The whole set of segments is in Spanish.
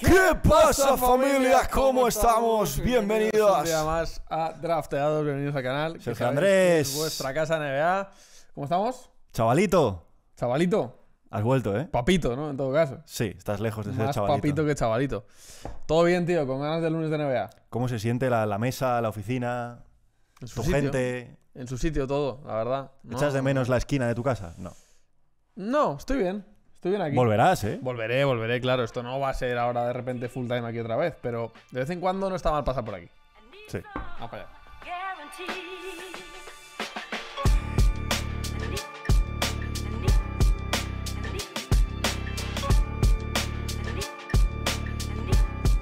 ¿Qué pasa familia? ¿Cómo estamos? Bienvenidos, a Drafteados, bienvenidos al canal. soy Andrés. Vuestra casa NBA. ¿Cómo estamos? Chavalito. Chavalito. Has vuelto, ¿eh? Papito, ¿no? En todo caso. Sí, estás lejos de ser chavalito. papito que chavalito. Todo bien, tío, con ganas del lunes de NBA. ¿Cómo se siente la, mesa, la oficina, su tu gente? En su sitio todo, la verdad. ¿Echas de menos la esquina de tu casa? No. No, estoy bien. Estoy bien aquí. Volverás, ¿eh? Volveré, volveré, claro. Esto no va a ser ahora de repente full time aquí otra vez, pero de vez en cuando no está mal pasar por aquí. Sí. Vamos para allá.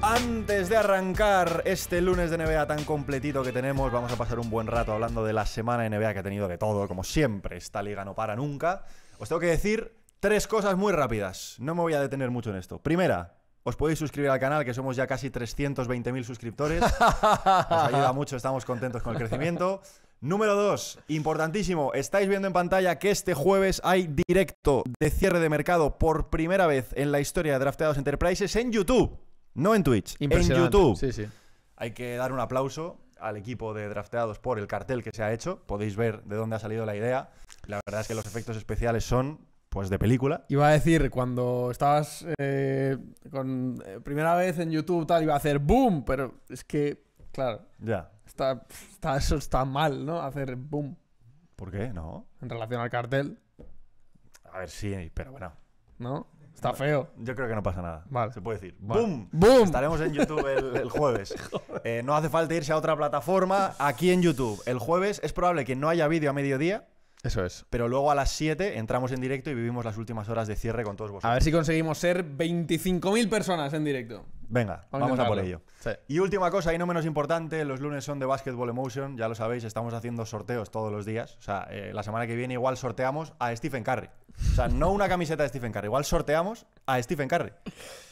Antes de arrancar este lunes de NBA tan completito que tenemos, vamos a pasar un buen rato hablando de la semana de NBA que ha tenido de todo, como siempre, esta liga no para nunca. Os tengo que decir Tres cosas muy rápidas. No me voy a detener mucho en esto. Primera, os podéis suscribir al canal, que somos ya casi 320.000 suscriptores. Nos ayuda mucho, estamos contentos con el crecimiento. Número dos, importantísimo, estáis viendo en pantalla que este jueves hay directo de cierre de mercado por primera vez en la historia de Drafteados Enterprises en YouTube, no en Twitch, en YouTube. Sí, sí. Hay que dar un aplauso al equipo de Drafteados por el cartel que se ha hecho, podéis ver de dónde ha salido la idea. La verdad es que los efectos especiales son pues de película. Iba a decir, cuando estabas eh, con eh, primera vez en YouTube, tal, iba a hacer boom, pero es que, claro. Ya. Está, eso está mal, ¿no? Hacer boom. ¿Por qué? No. En relación al cartel. A ver, sí, pero bueno. ¿No? Está feo. Yo creo que no pasa nada. Vale. Se puede decir. ¡boom! ¡Bum! Estaremos en YouTube el, jueves. Eh, no hace falta irse a otra plataforma. Aquí en YouTube, el jueves es probable que no haya vídeo a mediodía. Eso es. Pero luego a las 7 entramos en directo y vivimos las últimas horas de cierre con todos vosotros. A ver si conseguimos ser 25.000 personas en directo. Venga, vamos, a por ello. Y última cosa, y no menos importante, los lunes son de Basketball Emotion, ya lo sabéis, estamos haciendo sorteos todos los días. O sea, eh, la semana que viene igual sorteamos a Stephen Curry. O sea, no una camiseta de Stephen Curry, igual sorteamos a Stephen Curry.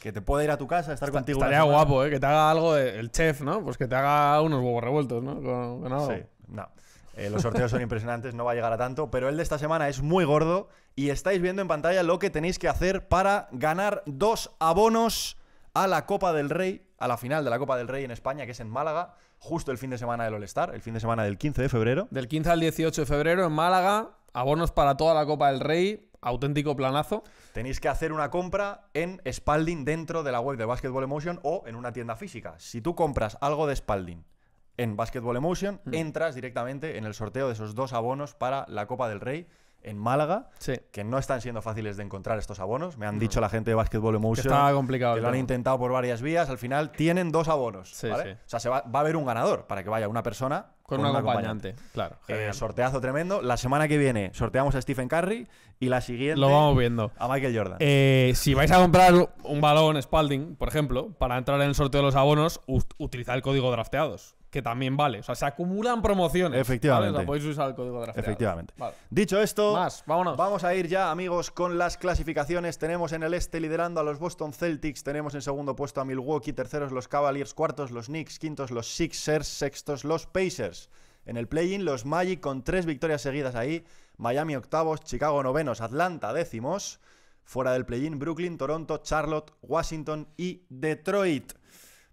Que te puede ir a tu casa, estar contigo. Estaría guapo, ¿eh? Que te haga algo el chef, ¿no? Pues que te haga unos huevos revueltos, ¿no? Sí, no. Eh, los sorteos son impresionantes, no va a llegar a tanto, pero el de esta semana es muy gordo y estáis viendo en pantalla lo que tenéis que hacer para ganar dos abonos a la Copa del Rey, a la final de la Copa del Rey en España, que es en Málaga, justo el fin de semana del All-Star, el fin de semana del 15 de febrero. Del 15 al 18 de febrero en Málaga, abonos para toda la Copa del Rey, auténtico planazo. Tenéis que hacer una compra en Spalding dentro de la web de Basketball Emotion o en una tienda física. Si tú compras algo de Spalding en Basketball Emotion, mm. entras directamente en el sorteo de esos dos abonos para la Copa del Rey en Málaga, que no están siendo fáciles de encontrar estos abonos. Me han mm. dicho la gente de Basketball Emotion que, complicado, lo han intentado por varias vías. Al final tienen dos abonos. O sea, va, a haber un ganador para que vaya una persona con, un acompañante. Claro. Eh, sorteazo tremendo. La semana que viene sorteamos a Stephen Curry y la siguiente a Michael Jordan. Eh, si vais a comprar un balón Spalding, por ejemplo, para entrar en el sorteo de los abonos, utilizad el código drafteados que también vale. O sea, se acumulan promociones. Efectivamente. podéis usar el código de Efectivamente. Dicho esto, vamos a ir ya, amigos, con las clasificaciones. Tenemos en el este liderando a los Boston Celtics, tenemos en segundo puesto a Milwaukee, terceros los Cavaliers, cuartos los Knicks, quintos los Sixers, sextos los Pacers. En el play-in, los Magic con tres victorias seguidas ahí. Miami octavos, Chicago novenos, Atlanta décimos. Fuera del play-in, Brooklyn, Toronto, Charlotte, Washington y Detroit.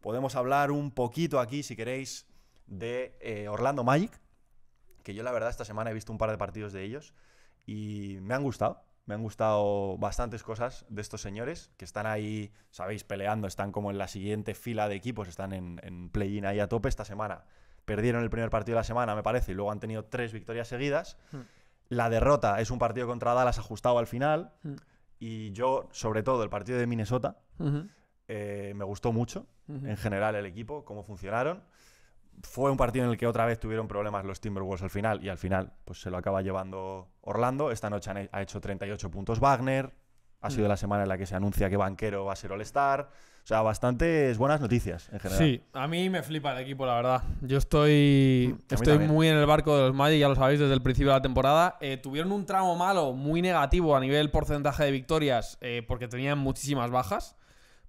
Podemos hablar un poquito aquí, si queréis, de eh, Orlando Magic, que yo la verdad esta semana he visto un par de partidos de ellos y me han gustado. Me han gustado bastantes cosas de estos señores que están ahí, sabéis, peleando, están como en la siguiente fila de equipos, están en, play-in ahí a tope esta semana. Perdieron el primer partido de la semana, me parece, y luego han tenido tres victorias seguidas. Hmm. La derrota es un partido contra Dallas ajustado al final. Hmm. Y yo, sobre todo, el partido de Minnesota, eh, me gustó mucho, en general, el equipo, cómo funcionaron fue un partido en el que otra vez tuvieron problemas los Timberwolves al final y al final pues se lo acaba llevando Orlando. Esta noche ha hecho 38 puntos Wagner. Ha sido mm. la semana en la que se anuncia que Banquero va a ser All-Star. O sea, bastantes buenas noticias en general. Sí, a mí me flipa el equipo, la verdad. Yo estoy, mm, estoy muy en el barco de los Magic, ya lo sabéis desde el principio de la temporada. Eh, tuvieron un tramo malo, muy negativo a nivel porcentaje de victorias, eh, porque tenían muchísimas bajas.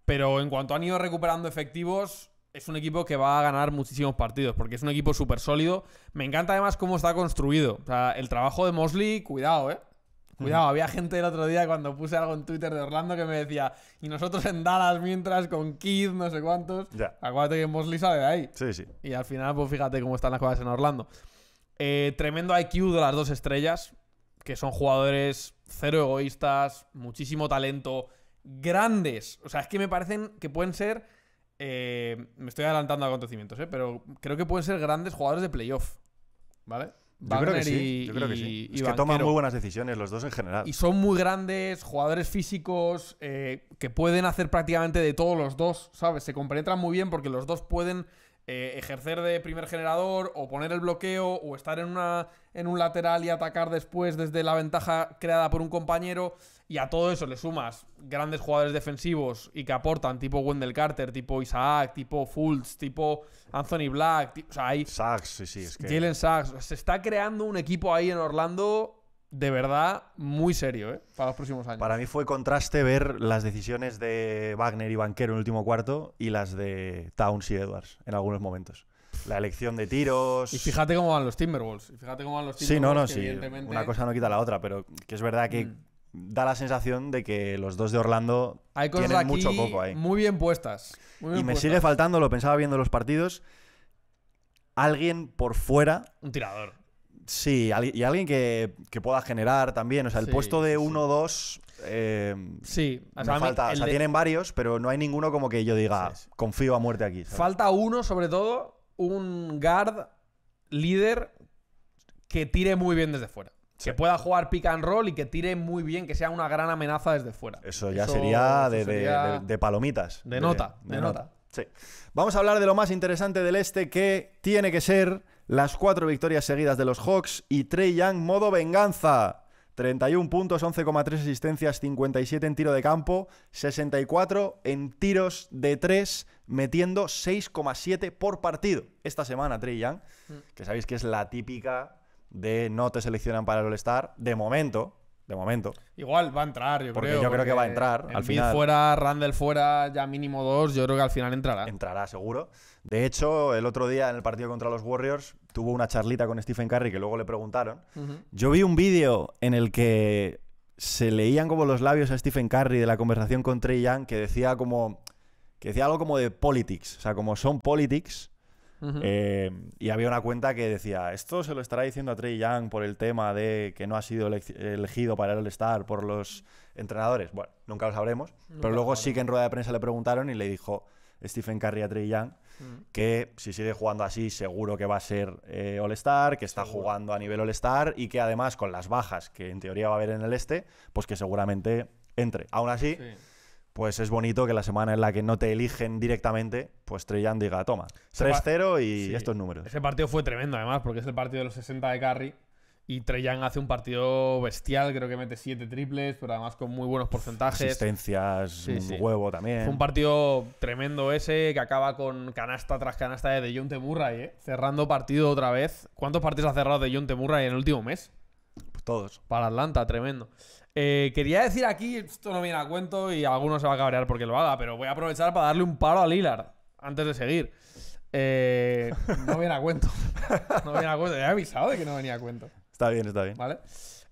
Pero en cuanto han ido recuperando efectivos, es un equipo que va a ganar muchísimos partidos, porque es un equipo súper sólido. Me encanta además cómo está construido. O sea, el trabajo de Mosley, cuidado, ¿eh? Cuidado, había gente el otro día cuando puse algo en Twitter de Orlando que me decía, y nosotros en Dallas mientras con Kid, no sé cuántos. Ya. Acuérdate que Mosley sale de ahí. Sí, sí. Y al final, pues fíjate cómo están las cosas en Orlando. Eh, tremendo IQ de las dos estrellas, que son jugadores cero egoístas, muchísimo talento, grandes. O sea, es que me parecen que pueden ser eh, me estoy adelantando a acontecimientos, ¿eh? pero creo que pueden ser grandes jugadores de playoff. ¿Vale? yo creo que sí. Y, es que toman muy buenas decisiones los dos en general. Y son muy grandes, jugadores físicos, eh, que pueden hacer prácticamente de todos los dos, ¿sabes? Se compenetran muy bien porque los dos pueden eh, ejercer de primer generador o poner el bloqueo o estar en, una, en un lateral y atacar después desde la ventaja creada por un compañero. Y a todo eso le sumas grandes jugadores defensivos y que aportan, tipo Wendell Carter, tipo Isaac, tipo Fultz, tipo Anthony Black. o sea, sí, sí. Es que... Se está creando un equipo ahí en Orlando de verdad muy serio ¿eh? para los próximos años. Para mí fue contraste ver las decisiones de Wagner y Banquero en el último cuarto y las de Towns y Edwards en algunos momentos. La elección de tiros. Y fíjate cómo van los Timberwolves. Y fíjate cómo van los Timberwolves. Sí, no, no, sí. Una cosa no quita la otra, pero que es verdad que mm da la sensación de que los dos de Orlando tienen mucho poco ahí. Muy bien puestas. y me sigue faltando, lo pensaba viendo los partidos, alguien por fuera. Un tirador. Sí, y alguien que, pueda generar también. O sea, el puesto de 1 o 2 sí, o sea, me falta. O sea, tienen varios, pero no hay ninguno como que yo diga, confío a muerte aquí. Falta uno, sobre todo, un guard líder que tire muy bien desde fuera. Que pueda jugar pick and roll y que tire muy bien, que sea una gran amenaza desde fuera. Eso ya sería, de, palomitas. De, nota, de, nota. Sí. Vamos a hablar de lo más interesante del este, que tiene que ser las cuatro victorias seguidas de los Hawks y Trey Young modo venganza. 31 puntos, 11,3 asistencias, 57 en tiro de campo, 64 en tiros de 3, metiendo 6,7 por partido. Esta semana, Trey Young, mm. que sabéis que es la típica de no te seleccionan para el All-Star, de momento, de momento. Igual va a entrar, yo creo. porque creo que va a entrar. al final. fuera, Randall fuera, ya mínimo dos, yo creo que al final entrará. Entrará, seguro. De hecho, el otro día en el partido contra los Warriors tuvo una charlita con Stephen Curry que luego le preguntaron. Yo vi un vídeo en el que se leían como los labios a Stephen Curry de la conversación con Trey Young que decía como. que decía algo como de politics. O sea, como son politics. Eh, y había una cuenta que decía, esto se lo estará diciendo a Trey Young por el tema de que no ha sido elegido para el All-Star por los entrenadores. Bueno, nunca lo sabremos. pero luego sí que en rueda de prensa le preguntaron y le dijo Stephen Curry a Trey Young mm. que si sigue jugando así seguro que va a ser eh, All-Star, que está jugando a nivel All-Star y que además con las bajas que en teoría va a haber en el este, pues que seguramente entre. Aún así pues es bonito que la semana en la que no te eligen directamente, pues Treyan diga, toma, 3-0 y estos números. Ese partido fue tremendo, además, porque es el partido de los 60 de Carry. Y Treyan hace un partido bestial, creo que mete 7 triples, pero además con muy buenos porcentajes. Asistencias, un huevo también. Fue un partido tremendo ese, que acaba con canasta tras canasta de, de John ¿eh? cerrando partido otra vez. ¿Cuántos partidos ha cerrado de John Temurray en el último mes? Pues todos. Para Atlanta, tremendo. Eh, quería decir aquí, esto no viene a cuento y alguno se va a cabrear porque lo haga, pero voy a aprovechar para darle un paro a Lillard antes de seguir. Eh, no viene a cuento. No viene a cuento. he avisado de que no venía a cuento. Está bien, está bien. ¿Vale?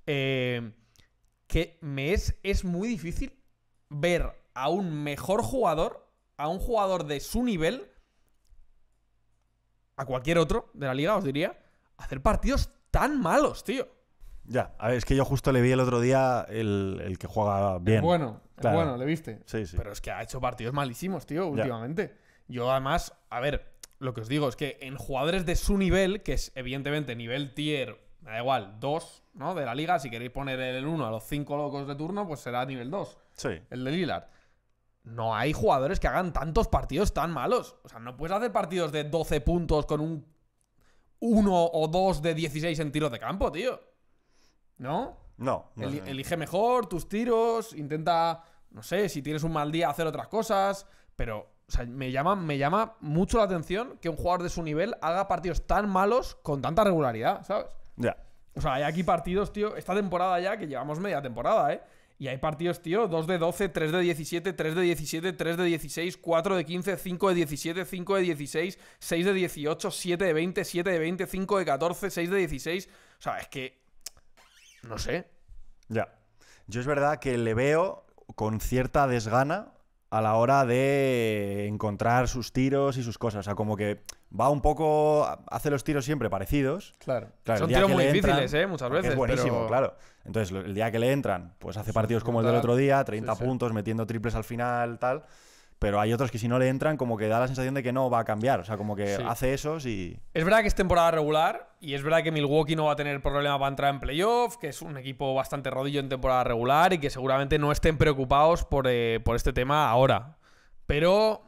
Eh, que me es, es muy difícil ver a un mejor jugador, a un jugador de su nivel, a cualquier otro de la liga, os diría, hacer partidos tan malos, tío. Ya, a ver, es que yo justo le vi el otro día el, que juega bien. es bueno, bueno, le viste. Sí, sí. Pero es que ha hecho partidos malísimos, tío, últimamente. Yo además, a ver, lo que os digo es que en jugadores de su nivel, que es evidentemente nivel tier, da igual, 2, ¿no? De la liga, si queréis poner el 1 a los 5 locos de turno, pues será nivel 2. Sí. El de Lillard no hay jugadores que hagan tantos partidos tan malos. O sea, no puedes hacer partidos de 12 puntos con un 1 o 2 de 16 en tiros de campo, tío. ¿No? No. Elige mejor tus tiros, intenta, no sé, si tienes un mal día hacer otras cosas, pero o sea, me, llama, me llama mucho la atención que un jugador de su nivel haga partidos tan malos con tanta regularidad, ¿sabes? Ya. O sea, hay aquí partidos, tío, esta temporada ya, que llevamos media temporada, ¿eh? Y hay partidos, tío, 2 de 12, 3 de 17, 3 de 17, 3 de 16, 4 de 15, 5 de 17, 5 de 16, 6 de 18, 7 de 20, 7 de 20, 5 de 14, 6 de 16. O sea, es que no sé. Ya. Yo es verdad que le veo con cierta desgana a la hora de encontrar sus tiros y sus cosas. O sea, como que va un poco. hace los tiros siempre parecidos. Claro. claro Son tiros muy difíciles, ¿eh? Muchas veces. Es buenísimo, claro. Entonces, el día que le entran, pues hace partidos como el del otro día, 30 puntos, metiendo triples al final, tal pero hay otros que si no le entran, como que da la sensación de que no va a cambiar. O sea, como que hace esos y. Es verdad que es temporada regular y es verdad que Milwaukee no va a tener problema para entrar en playoff, que es un equipo bastante rodillo en temporada regular y que seguramente no estén preocupados por, eh, este tema ahora. Pero.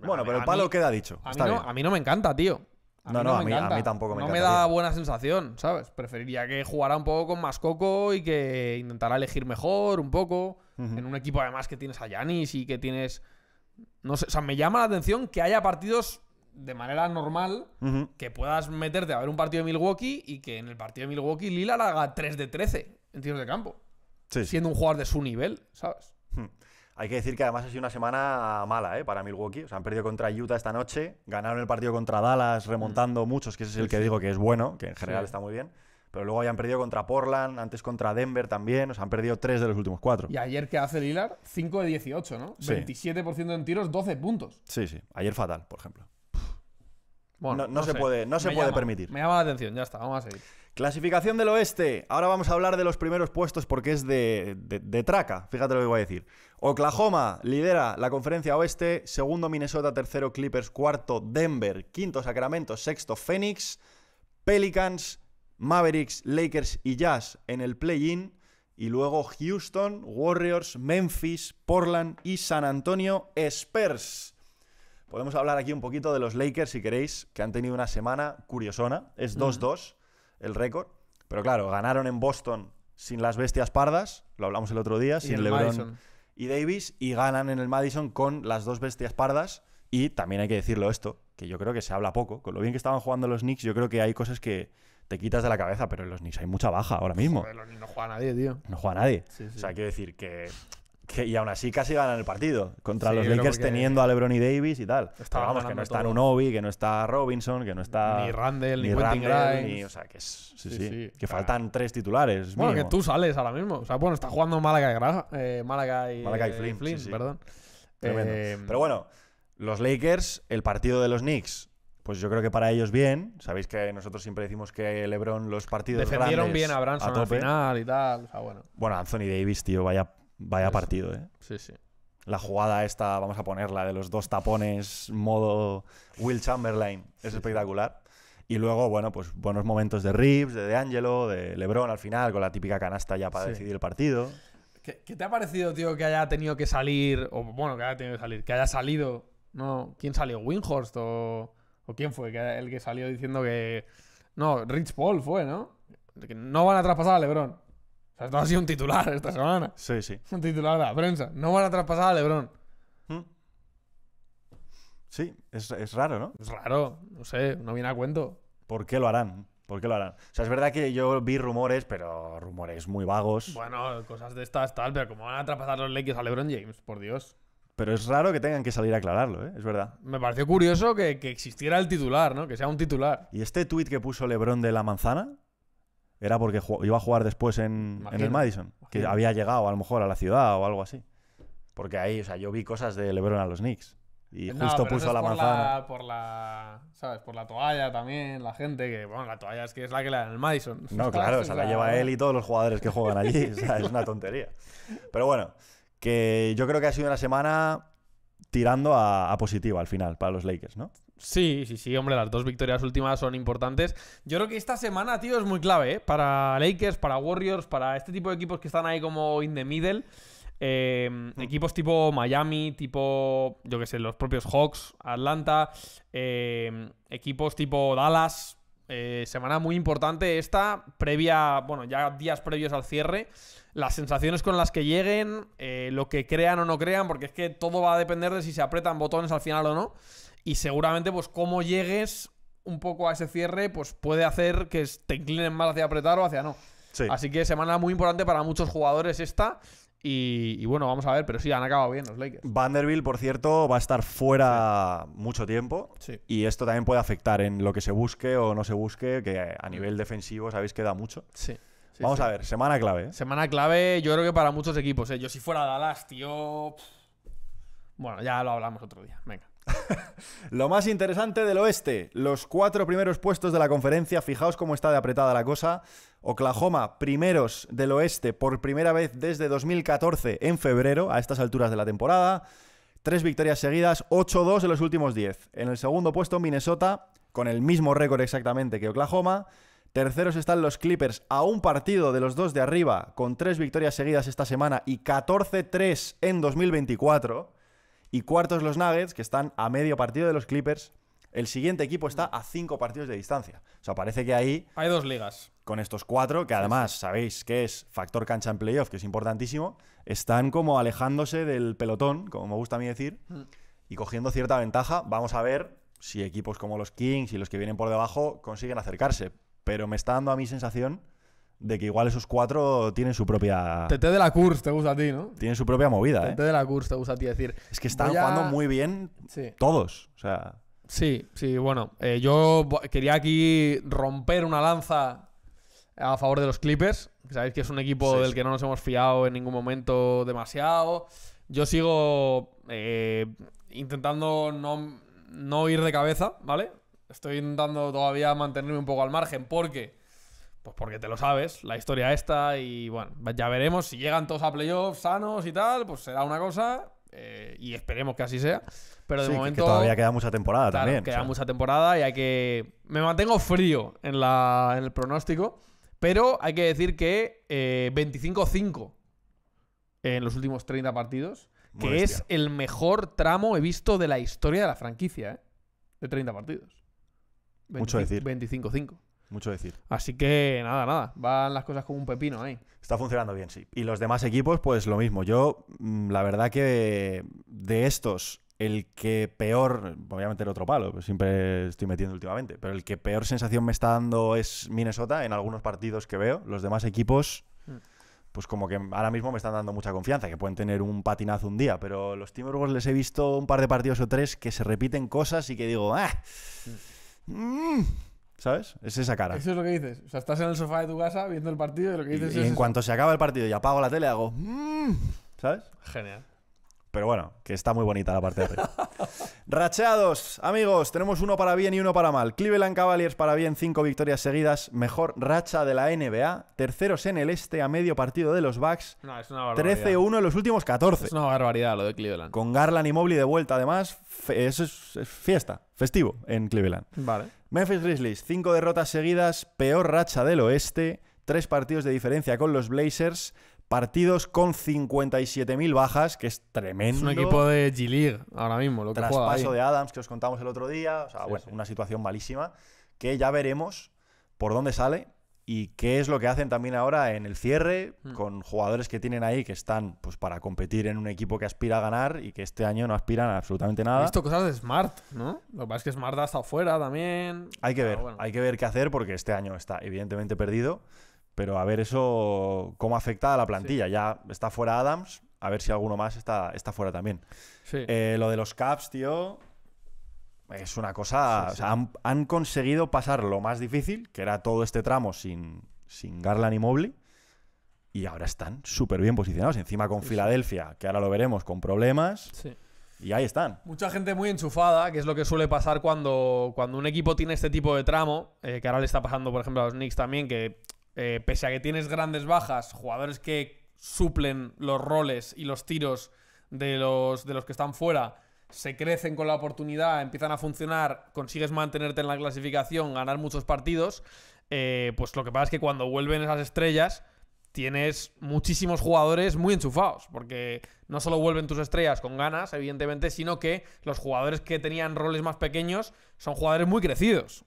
Bueno, pero el palo queda dicho. A mí, no, me encanta, tío. no, no, a, mí, tampoco me encanta. No me da buena sensación, ¿sabes? Preferiría que jugara un poco con más coco y que intentara elegir mejor un poco. En un equipo además que tienes a Yanis y que tienes no sé, o sea, me llama la atención que haya partidos de manera normal que puedas meterte a ver un partido de Milwaukee y que en el partido de Milwaukee Lila haga 3 de 13 en tiros de campo. Siendo un jugador de su nivel, ¿sabes? Hmm. Hay que decir que además ha sido una semana mala ¿eh? para Milwaukee. O sea, han perdido contra Utah esta noche, ganaron el partido contra Dallas remontando mm. muchos, que es el que digo que es bueno, que en general está muy bien pero luego hayan perdido contra Portland, antes contra Denver también, o sea, han perdido tres de los últimos cuatro. Y ayer que hace Lillard, 5 de 18, ¿no? 27% en tiros, 12 puntos. Sí, sí, ayer fatal, por ejemplo. Bueno, no, se puede, no se puede permitir. Me llama la atención, ya está, vamos a seguir. Clasificación del oeste. Ahora vamos a hablar de los primeros puestos porque es de, de, traca. Fíjate lo que voy a decir. Oklahoma lidera la conferencia oeste. Segundo Minnesota, tercero Clippers, cuarto Denver, quinto Sacramento, sexto Phoenix, Pelicans, Mavericks, Lakers y Jazz en el play-in. Y luego Houston, Warriors, Memphis, Portland y San Antonio Spurs. Podemos hablar aquí un poquito de los Lakers si queréis, que han tenido una semana curiosona. Es 2-2 el récord. Pero claro, ganaron en Boston sin las bestias pardas, lo hablamos el otro día, sin LeBron y Davis, y ganan en el Madison con las dos bestias pardas. Y también hay que decirlo esto, que yo creo que se habla poco. Con lo bien que estaban jugando los Knicks, yo creo que hay cosas que, te quitas de la cabeza, pero en los Knicks hay mucha baja ahora mismo. los no juega nadie, tío. No juega nadie. Sí, sí. O sea, quiero decir que, Y aún así casi ganan el partido contra los Lakers teniendo a LeBron y Davis y tal. pero vamos, que no está Nunobi, que no está Robinson, que no está. Ni Randall, ni, ni Quentin ni, O sea, que es. Sí, sí. Que faltan tres titulares. Bueno, que tú sales ahora mismo. O sea, bueno, está jugando Málaga y Graja. Eh, Málaga y. Málaga y Flynn, perdón. Eh, pero bueno, los Lakers, el partido de los Knicks pues yo creo que para ellos bien. Sabéis que nosotros siempre decimos que LeBron los partidos defendieron bien a Branson al final y tal. bueno. bueno, Anthony Davis, tío, vaya, vaya partido, ¿eh? Sí, sí. La jugada esta, vamos a ponerla, de los dos tapones, modo Will Chamberlain, es espectacular. Y luego, bueno, pues buenos momentos de Reeves, de Angelo de LeBron al final, con la típica canasta ya para decidir el partido. ¿Qué, te ha parecido, tío, que haya tenido que salir, o bueno, que haya tenido que salir, que haya salido, ¿no? ¿Quién salió? ¿Winhorst o.? ¿O quién fue el que salió diciendo que... No, Rich Paul fue, ¿no? Que no van a traspasar a LeBron. O sea, esto ha sido un titular esta semana. Sí, sí. Un titular de la prensa. No van a traspasar a LeBron. Hmm. Sí, es, raro, ¿no? Es raro, no sé, no viene a cuento. ¿Por qué lo harán? ¿Por qué lo harán? O sea, es verdad que yo vi rumores, pero rumores muy vagos. Bueno, cosas de estas, tal, pero como van a traspasar los Lakers a LeBron James? Por Dios pero es raro que tengan que salir a aclararlo, ¿eh? es verdad. Me pareció curioso que, existiera el titular, ¿no? Que sea un titular. ¿Y este tuit que puso Lebron de la manzana? Era porque iba a jugar después en, el Madison. Que había llegado a lo mejor a la ciudad o algo así. Porque ahí, o sea, yo vi cosas de Lebron a los Knicks. Y justo puso a la manzana. por la, Por la toalla también, la gente que, bueno, la toalla es que es la que la en el Madison. No, claro, o la lleva él y todos los jugadores que juegan allí. o sea, es una tontería. Pero bueno, que yo creo que ha sido una semana tirando a, positivo, al final para los Lakers, ¿no? Sí, sí, sí, hombre, las dos victorias últimas son importantes. Yo creo que esta semana, tío, es muy clave ¿eh? para Lakers, para Warriors, para este tipo de equipos que están ahí como in the middle. Em, hmm. Equipos tipo Miami, tipo, yo qué sé, los propios Hawks, Atlanta, em, equipos tipo Dallas, eh, semana muy importante esta, previa, bueno, ya días previos al cierre. Las sensaciones con las que lleguen, eh, lo que crean o no crean, porque es que todo va a depender de si se apretan botones al final o no. Y seguramente, pues, cómo llegues un poco a ese cierre, pues puede hacer que te inclinen más hacia apretar o hacia no. Así que semana muy importante para muchos jugadores esta. Y, bueno, vamos a ver, pero sí, han acabado bien los Lakers. Vanderbilt, por cierto, va a estar fuera mucho tiempo. Y esto también puede afectar en lo que se busque o no se busque, que a nivel defensivo sabéis que da mucho. Sí. vamos a ver, semana clave. ¿eh? Semana clave, yo creo que para muchos equipos. ¿eh? Yo si fuera Dallas, tío... Bueno, ya lo hablamos otro día. Venga. Lo más interesante del oeste, los cuatro primeros puestos de la conferencia, fijaos cómo está de apretada la cosa. Oklahoma, primeros del oeste por primera vez desde 2014 en febrero, a estas alturas de la temporada. Tres victorias seguidas, 8-2 en los últimos 10. En el segundo puesto, Minnesota, con el mismo récord exactamente que Oklahoma. Terceros están los Clippers a un partido de los dos de arriba, con tres victorias seguidas esta semana y 14-3 en 2024. Y cuartos los Nuggets, que están a medio partido de los Clippers. El siguiente equipo está a cinco partidos de distancia. O sea, parece que ahí. Hay dos ligas. Con estos cuatro, que además sabéis que es factor cancha en playoff, que es importantísimo, están como alejándose del pelotón, como me gusta a mí decir, mm. y cogiendo cierta ventaja. Vamos a ver si equipos como los Kings y los que vienen por debajo consiguen acercarse. Pero me está dando a mi sensación de que igual esos cuatro tienen su propia. te de la Curse te gusta a ti, ¿no? Tienen su propia movida, ¿eh? Te de la Curse te gusta a ti decir. Es que están jugando muy bien todos. O sea. Sí, sí, bueno. Eh, yo quería aquí romper una lanza a favor de los Clippers. Sabéis que es un equipo del que no nos hemos fiado en ningún momento demasiado. Yo sigo eh, intentando no, no ir de cabeza, ¿vale? Estoy intentando todavía mantenerme un poco al margen porque pues porque te lo sabes, la historia esta y bueno, ya veremos si llegan todos a playoffs sanos y tal, pues será una cosa eh, y esperemos que así sea. Pero de momento... todavía queda mucha temporada también. Queda mucha temporada y hay que... Me mantengo frío en, la, en el pronóstico, pero hay que decir que 25-5 eh, en los últimos 30 partidos, que es el mejor tramo he visto de la historia de la franquicia, ¿eh? de 30 partidos. Mucho decir. 25-5. Mucho decir. Así que nada, nada. Van las cosas como un pepino ahí. Está funcionando bien, sí. Y los demás equipos, pues lo mismo. Yo, mm, la verdad que de estos, el que peor, obviamente meter otro palo, pues siempre estoy metiendo últimamente, pero el que peor sensación me está dando es Minnesota en algunos partidos que veo. Los demás equipos, mm. pues como que ahora mismo me están dando mucha confianza, que pueden tener un patinazo un día, pero los Timberwolves les he visto un par de partidos o tres que se repiten cosas y que digo, ¡ah! Mm. ¿Sabes? Es esa cara. Eso es lo que dices. O sea, estás en el sofá de tu casa viendo el partido y lo que dices es. Y en cuanto se acaba el partido y apago la tele, hago. Mm", ¿Sabes? Genial. Pero bueno, que está muy bonita la parte de Rachados, amigos, tenemos uno para bien y uno para mal. Cleveland Cavaliers para bien, cinco victorias seguidas, mejor racha de la NBA, terceros en el este a medio partido de los Bucks, no, 13-1 en los últimos 14. Es una barbaridad lo de Cleveland. Con Garland y Mobley de vuelta, además, eso es, fiesta, festivo en Cleveland. Vale. Memphis Grizzlies, cinco derrotas seguidas, peor racha del oeste, tres partidos de diferencia con los Blazers partidos con 57.000 bajas, que es tremendo. Es un equipo de G-League ahora mismo, lo que Traspaso juega ahí. de Adams, que os contamos el otro día. O sea, bueno, una situación malísima que ya veremos por dónde sale y qué es lo que hacen también ahora en el cierre hmm. con jugadores que tienen ahí que están pues para competir en un equipo que aspira a ganar y que este año no aspiran a absolutamente nada. He visto cosas de Smart, ¿no? Lo que pasa es que Smart ha estado fuera también. Hay que ver, hay que ver qué hacer porque este año está evidentemente perdido. Pero a ver eso, cómo afecta a la plantilla. Ya está fuera Adams, a ver si alguno más está, está fuera también. Eh, lo de los Caps, tío, es una cosa... han, conseguido pasar lo más difícil, que era todo este tramo sin, sin Garland y Mobley, y ahora están súper bien posicionados. Encima con Filadelfia, que ahora lo veremos, con problemas. Y ahí están. Mucha gente muy enchufada, que es lo que suele pasar cuando, cuando un equipo tiene este tipo de tramo, eh, que ahora le está pasando, por ejemplo, a los Knicks también, que eh, pese a que tienes grandes bajas, jugadores que suplen los roles y los tiros de los, de los que están fuera, se crecen con la oportunidad, empiezan a funcionar, consigues mantenerte en la clasificación, ganar muchos partidos, eh, pues lo que pasa es que cuando vuelven esas estrellas, tienes muchísimos jugadores muy enchufados, porque no solo vuelven tus estrellas con ganas, evidentemente, sino que los jugadores que tenían roles más pequeños son jugadores muy crecidos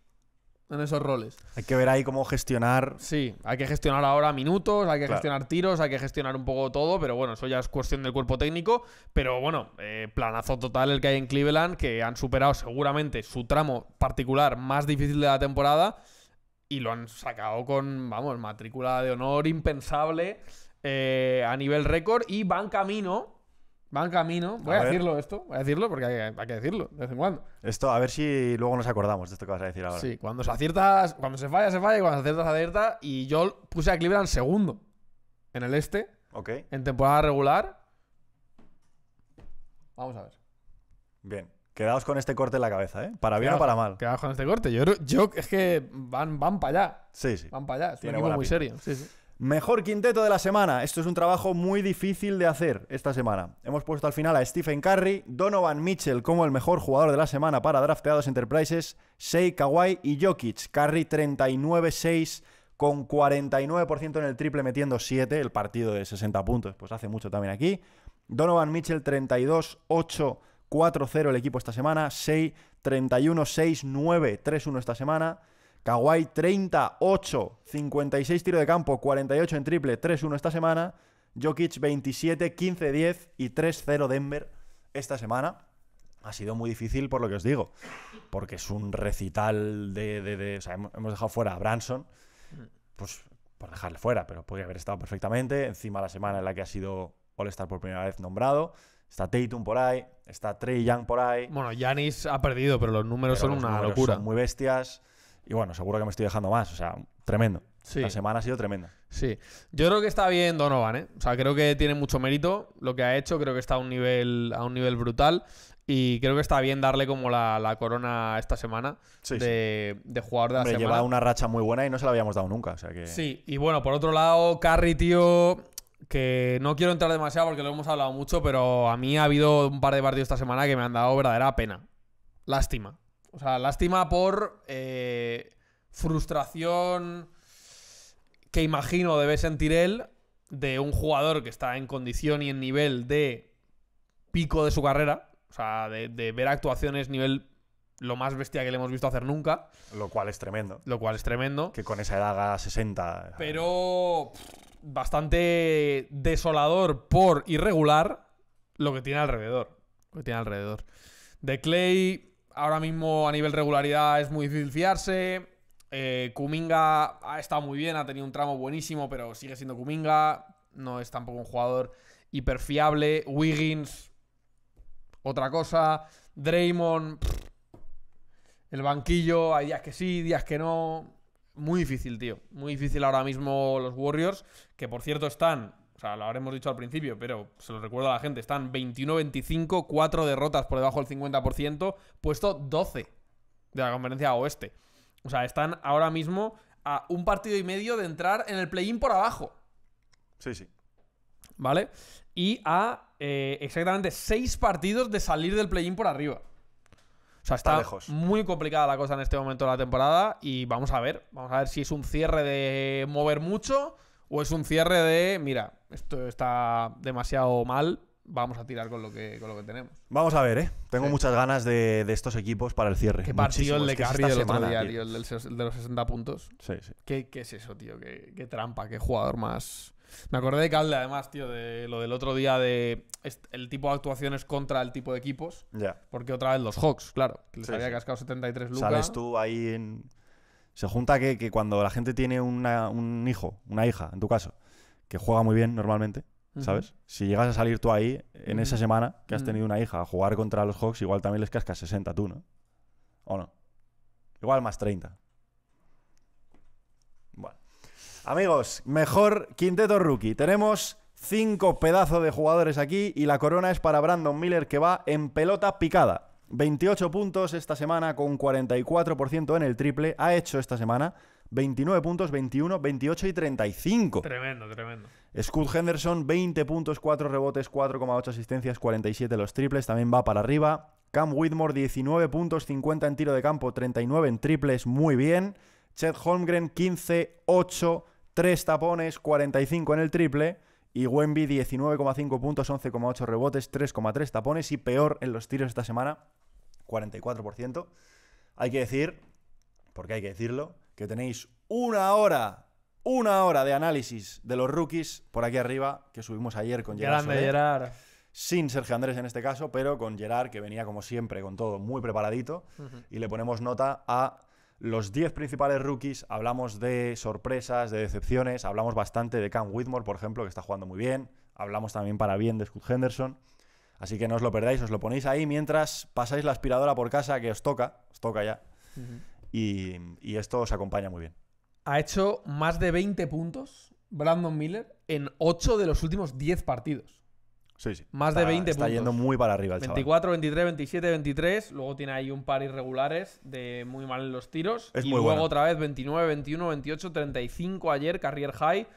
en esos roles. Hay que ver ahí cómo gestionar. Sí, hay que gestionar ahora minutos, hay que gestionar tiros, hay que gestionar un poco todo, pero bueno, eso ya es cuestión del cuerpo técnico. Pero bueno, eh, planazo total el que hay en Cleveland, que han superado seguramente su tramo particular más difícil de la temporada y lo han sacado con, vamos, matrícula de honor impensable eh, a nivel récord y van camino van camino. Voy a, decirlo esto, voy a decirlo porque hay, que decirlo de vez en cuando. Esto, a ver si luego nos acordamos de esto que vas a decir ahora. Sí, cuando se aciertas, cuando se falla, se falla y cuando se aciertas, se acierta. Y yo puse a al segundo en el este. Ok. En temporada regular. Vamos a ver. Bien. Quedaos con este corte en la cabeza, ¿eh? Para bien o para mal. Quedaos con este corte. Yo, yo es que van, van para allá. Sí, sí. Van para allá. Es Tiene un muy serio. Sí, sí. Mejor quinteto de la semana. Esto es un trabajo muy difícil de hacer esta semana. Hemos puesto al final a Stephen Curry, Donovan Mitchell como el mejor jugador de la semana para drafteados Enterprises, Sei Kawhi y Jokic. Curry 39-6 con 49% en el triple metiendo 7, el partido de 60 puntos, pues hace mucho también aquí. Donovan Mitchell 32 8 4-0 el equipo esta semana, Sei 31 6 9 3-1 esta semana. Kawhi 38, 56 tiro de campo, 48 en triple, 3-1 esta semana. Jokic 27, 15, 10 y 3-0 Denver esta semana. Ha sido muy difícil por lo que os digo, porque es un recital de... o sea, hemos dejado fuera a Branson, pues por dejarle fuera, pero podría haber estado perfectamente. Encima la semana en la que ha sido All-Star por primera vez nombrado. Está Tatum por ahí, está Trey Young por ahí. Bueno, Yanis ha perdido, pero los números son una locura. Son muy bestias. Y bueno, seguro que me estoy dejando más. O sea, tremendo. La semana ha sido tremenda. Sí. Yo creo que está bien Donovan, ¿eh? O sea, creo que tiene mucho mérito lo que ha hecho. Creo que está a un nivel, a un nivel brutal. Y creo que está bien darle como la, corona esta semana de, jugador de la Se semana. Lleva una racha muy buena y no se la habíamos dado nunca. Sí, y bueno, por otro lado, Carry, tío, que no quiero entrar demasiado porque lo hemos hablado mucho, pero a mí ha habido un par de partidos esta semana que me han dado verdadera pena. Lástima. O sea, lástima por eh, frustración que imagino debe sentir él de un jugador que está en condición y en nivel de pico de su carrera, o sea, de, ver actuaciones nivel lo más bestia que le hemos visto hacer nunca. Lo cual es tremendo. Lo cual es tremendo. Que con esa edad a 60. Pero bastante desolador por irregular lo que tiene alrededor. Lo que tiene alrededor. De Clay ahora mismo a nivel regularidad es muy difícil fiarse. Eh, Kuminga ha estado muy bien, ha tenido un tramo buenísimo, pero sigue siendo Kuminga. No es tampoco un jugador hiperfiable. Wiggins, otra cosa. Draymond, el banquillo, hay días que sí, días que no. Muy difícil, tío. Muy difícil ahora mismo los Warriors, que por cierto están o sea, lo habremos dicho al principio, pero se lo recuerdo a la gente. Están 21-25, cuatro derrotas por debajo del 50%, puesto 12 de la conferencia oeste. O sea, están ahora mismo a un partido y medio de entrar en el play-in por abajo. Sí, sí. ¿Vale? Y a eh, exactamente seis partidos de salir del play-in por arriba. O sea, está, muy complicada la cosa en este momento de la temporada y vamos a ver. Vamos a ver si es un cierre de mover mucho o es un cierre de, mira, esto está demasiado mal, vamos a tirar con lo que, lo que tenemos. Vamos a ver, ¿eh? Tengo muchas ganas de, de, estos equipos para el cierre. Qué partido el de Carrillo tío, el, de los 60 puntos. Sí, sí. ¿Qué, qué es eso, tío? ¿Qué, trampa, qué jugador más. Me acordé de Calde, además, tío, de lo del otro día de el tipo de actuaciones contra el tipo de equipos. Ya. Porque otra vez los Hawks, claro. Que les había cascado 73 lucas. Sales tú ahí en. Se junta que, cuando la gente tiene una, un hijo, una hija, en tu caso, que juega muy bien normalmente, ¿sabes? Si llegas a salir tú ahí en esa semana que has tenido una hija a jugar contra los Hawks, igual también les cascas 60 tú, ¿no? ¿O no? Igual más 30. Bueno. Amigos, mejor quinteto rookie. Tenemos cinco pedazos de jugadores aquí y la corona es para Brandon Miller que va en pelota picada. 28 puntos esta semana con 44% en el triple. Ha hecho esta semana 29 puntos, 21, 28 y 35. Tremendo, tremendo. Scott Henderson, 20 puntos, 4 rebotes, 4,8 asistencias, 47 en los triples, también va para arriba. Cam Whitmore, 19 puntos, 50 en tiro de campo, 39 en triples, muy bien. Chet Holmgren, 15, 8, 3 tapones, 45 en el triple. Y Wemby, 19,5 puntos, 11,8 rebotes, 3,3 tapones y peor en los tiros esta semana, 44%. Hay que decir, porque hay que decirlo, que tenéis una hora, una hora de análisis de los rookies por aquí arriba, que subimos ayer con Gerard. Gerard. Sin Sergio Andrés en este caso, pero con Gerard, que venía como siempre, con todo muy preparadito. Y le ponemos nota a los 10 principales rookies. Hablamos de sorpresas, de decepciones. Hablamos bastante de Cam Whitmore, por ejemplo, que está jugando muy bien. Hablamos también para bien de Scott Henderson. Así que no os lo perdáis, os lo ponéis ahí mientras pasáis la aspiradora por casa que os toca, os toca ya y, esto os acompaña muy bien. Ha hecho más de 20 puntos Brandon Miller en 8 de los últimos 10 partidos. Sí, sí. Más de 20 puntos. Está yendo muy para arriba el 24, 23, 27, 23. Luego tiene ahí un par irregulares de muy mal en los tiros. Es y luego otra vez 29, 21, 28, 35 ayer, Carrier High.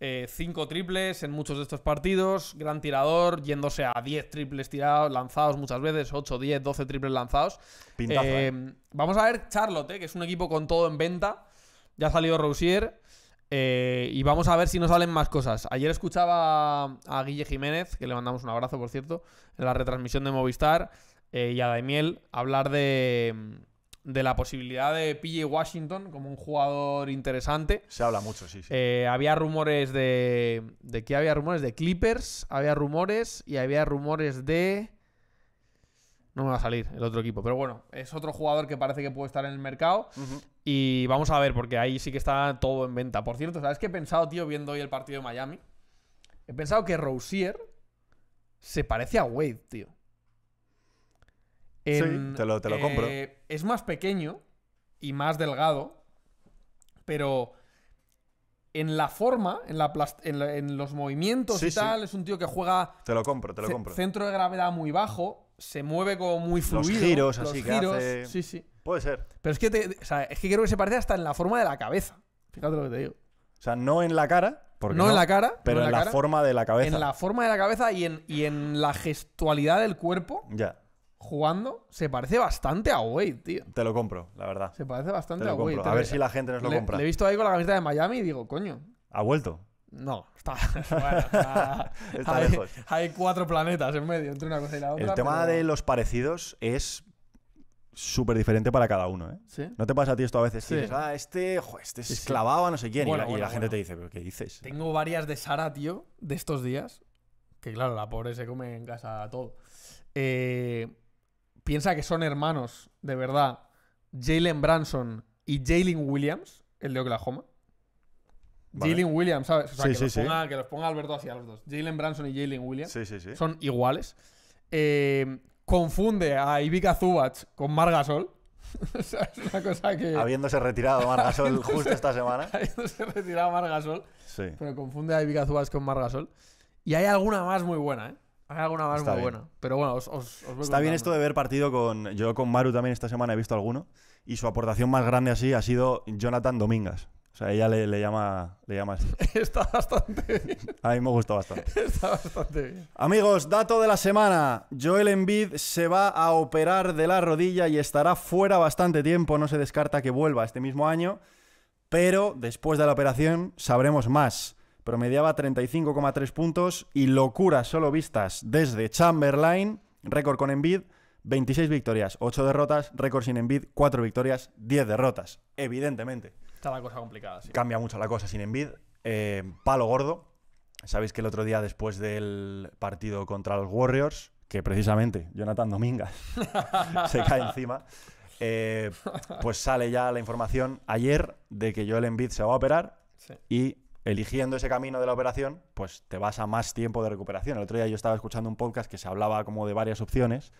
Eh, cinco triples en muchos de estos partidos, gran tirador, yéndose a 10 triples tirados, lanzados muchas veces, 8, 10, 12 triples lanzados. Eh, eh. Vamos a ver Charlotte, que es un equipo con todo en venta. Ya ha salido Rousier. y vamos a ver si nos salen más cosas. Ayer escuchaba a Guille Jiménez, que le mandamos un abrazo, por cierto, en la retransmisión de Movistar, y a Daimiel hablar de, de la posibilidad de PJ Washington como un jugador interesante. Se habla mucho, sí, sí. Eh, había rumores de. ¿De qué había rumores? De Clippers, había rumores y había rumores de. No me va a salir el otro equipo, pero bueno, es otro jugador que parece que puede estar en el mercado. Y vamos a ver, porque ahí sí que está todo en venta. Por cierto, ¿sabes qué he pensado, tío, viendo hoy el partido de Miami? He pensado que Rousier se parece a Wade, tío sí, te lo, compro. Eh, es más pequeño y más delgado, pero en la forma, en, la los movimientos y tal, es un tío que juega. Te lo compro, te lo compro. Centro de gravedad muy bajo, se mueve como muy fluido. Los giros, así Sí, sí. Puede ser. Pero es que, es que creo que se parece hasta en la forma de la cabeza. Fíjate lo que te digo. O sea, no en la cara. no, en la cara. Pero en la, forma de la cabeza. En la forma de la cabeza y en, y en la gestualidad del cuerpo. Ya jugando se parece bastante a Wade, tío. Te lo compro, la verdad. Se parece bastante a Wade. A ver si la gente nos lo compra. le he visto ahí con la camiseta de Miami y digo, coño. ¿Ha vuelto? No, está. está- hay, lejos. hay cuatro planetas en medio entre una cosa y la otra. El tema de los parecidos es súper diferente para cada uno, ¿eh? Sí. ¿No te pasa a ti esto a veces? Sí. ah, este, jo, este es a no sé quién. y la, gente te dice, ¿pero qué dices? Tengo varias de Sara, tío, de estos días. Que claro, la pobre se come en casa todo. Eh, piensa que son hermanos, de verdad, Jalen Branson y Jalen Williams, el de Oklahoma. Jalen Williams, ¿sabes? O sea, sí, que, sí, los ponga, sí. que, los ponga, Alberto hacia los dos. Jalen Branson y Jalen Williams son iguales. Eh, confunde a Ivica Zubach con Margasol. o sea, es una cosa que. Habiéndose retirado Margasol justo esta semana. Habiéndose retirado Margasol. Sí. Pero confunde a Ivica Zubach con Margasol. Y hay alguna más muy buena, ¿eh? Hay alguna más muy buena. Pero bueno, os, os, os Está bien esto de haber partido con. Yo con Maru también esta semana he visto alguno. Y su aportación más grande así ha sido Jonathan Domingas. O sea, ella le, llama, le llama así. Está bastante bien. A mí me gustó bastante. Está bastante bien. Amigos, dato de la semana. Joel Embiid se va a operar de la rodilla y estará fuera bastante tiempo. No se descarta que vuelva este mismo año. Pero después de la operación sabremos más promediaba 35,3 puntos y locuras solo vistas desde Chamberlain, récord con Envid, 26 victorias, 8 derrotas, récord sin Envid, 4 victorias, 10 derrotas, evidentemente. Está la cosa complicada, sí. Cambia mucho la cosa sin Envid, eh, palo gordo. Sabéis que el otro día después del partido contra los Warriors, que precisamente Jonathan Domingas se cae encima, eh, pues sale ya la información ayer de que Joel Embiid se va a operar y eligiendo ese camino de la operación, pues te vas a más tiempo de recuperación. El otro día yo estaba escuchando un podcast que se hablaba como de varias opciones.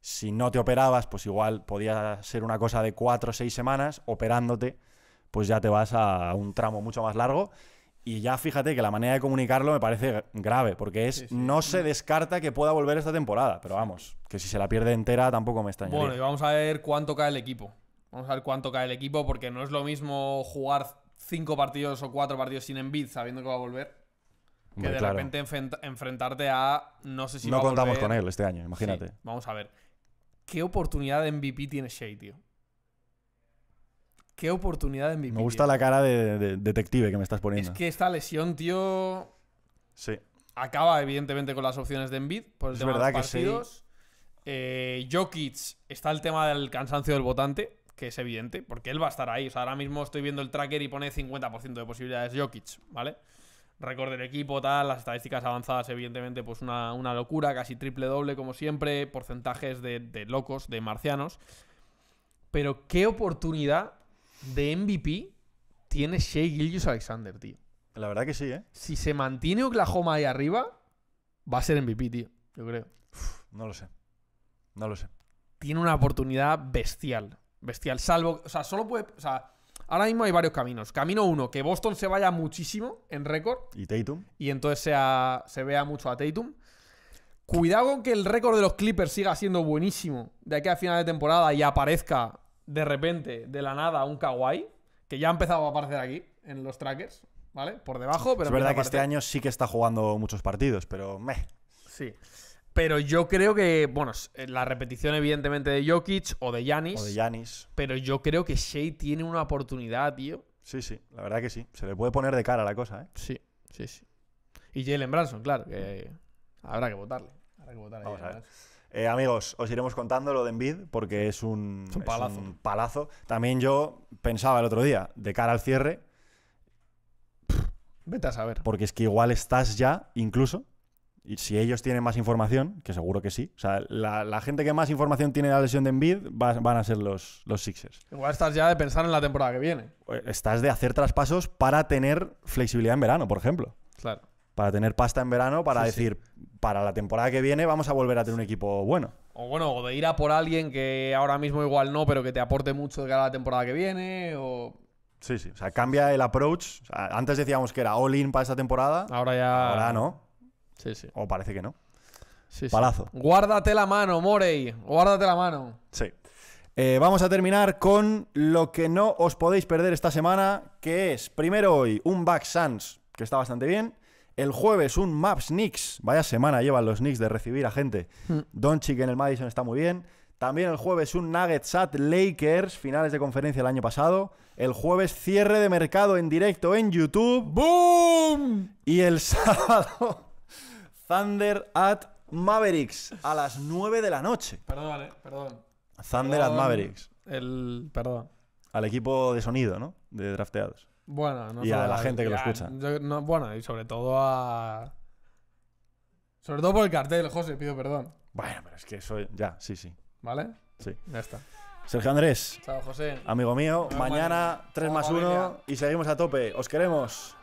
Si no te operabas, pues igual podía ser una cosa de cuatro o seis semanas. Operándote, pues ya te vas a un tramo mucho más largo. Y ya fíjate que la manera de comunicarlo me parece grave, porque es no se descarta que pueda volver esta temporada. Pero vamos, que si se la pierde entera tampoco me extrañaría. Bueno, y vamos a ver cuánto cae el equipo. Vamos a ver cuánto cae el equipo, porque no es lo mismo jugar cinco partidos o cuatro partidos sin Embiid sabiendo que va a volver. Que de repente enfrentarte a. No sé si. No contamos con él este año, imagínate. vamos a ver. ¿Qué oportunidad de MVP tiene Shea, tío? ¿Qué oportunidad de MVP? Me gusta la cara de, detective que me estás poniendo. Es que esta lesión, tío. Sí. Acaba, evidentemente, con las opciones de Embiid. Por el tema de los partidos. que eh, Jokic está el tema del cansancio del votante que es evidente, porque él va a estar ahí. O sea, ahora mismo estoy viendo el tracker y pone 50% de posibilidades Jokic, ¿vale? Récord del equipo, tal, las estadísticas avanzadas, evidentemente, pues una, locura, casi triple doble, como siempre, porcentajes de, locos, de marcianos. Pero qué oportunidad de MVP tiene Shea Gillius Alexander, tío. La verdad que sí, ¿eh? Si se mantiene Oklahoma ahí arriba, va a ser MVP, tío. Yo creo. no lo sé. No lo sé. Tiene una oportunidad bestial. Bestial. Salvo, o sea, solo puede. O sea, ahora mismo hay varios caminos. Camino uno, que Boston se vaya muchísimo en récord. Y Tatum. Y entonces sea, se vea mucho a Tatum. Cuidado con que el récord de los Clippers siga siendo buenísimo de aquí a final de temporada y aparezca de repente, de la nada, un Kawhi, que ya ha empezado a aparecer aquí en los trackers, ¿vale? Por debajo, pero. Es verdad que este año sí que está jugando muchos partidos, pero. Meh. Sí. Pero yo creo que, bueno, eh, la repetición evidentemente de Jokic o de Yanis. O de Yanis. Pero yo creo que Shea tiene una oportunidad, tío. Sí, sí, la verdad que sí. Se le puede poner de cara a la cosa, ¿eh? Sí, sí, sí. Y Jalen Branson, claro, que habrá que votarle. Habrá que votarle eh, amigos, os iremos contando lo de Envid porque es un, es un, palazo. También yo pensaba el otro día, de cara al cierre. Vete a saber. Porque es que igual estás ya, incluso, y si ellos tienen más información, que seguro que sí. O sea, la, gente que más información tiene de la lesión de Embiid van a ser los, los Sixers. Igual estás ya de pensar en la temporada que viene. Estás de hacer traspasos para tener flexibilidad en verano, por ejemplo. Claro. Para tener pasta en verano, para decir, para la temporada que viene vamos a volver a tener un equipo bueno. O bueno, o de ir a por alguien que ahora mismo igual no, pero que te aporte mucho de cara la temporada que viene, o... Sí, sí. O sea, cambia el approach. antes decíamos que era all-in para esta temporada. Ahora ya... Ahora no. Sí, sí. O parece que no. Sí, Palazo. Guárdate la mano, Morey. Guárdate la mano. Sí. Eh, vamos a terminar con lo que no os podéis perder esta semana, que es, primero hoy, un Back Suns, que está bastante bien. El jueves, un Maps Knicks. Vaya semana llevan los Knicks de recibir a gente. Mm. Doncic en el Madison está muy bien. También el jueves un Nuggets at Lakers, finales de conferencia el año pasado. El jueves cierre de mercado en directo en YouTube. ¡Boom! Y el sábado Thunder at Mavericks a las 9 de la noche. Perdón, eh, perdón. Thunder at Mavericks. El. Perdón. Al equipo de sonido, ¿no? De drafteados. Bueno, no Y a la gente que lo escucha. bueno, y sobre todo a. Sobre todo por el cartel, José, pido perdón. Bueno, pero es que soy… Ya, sí, sí. ¿Vale? Sí. Ya está. Sergio Andrés. Chao, José. Amigo mío, mañana 3 más 1 y seguimos a tope. Os queremos.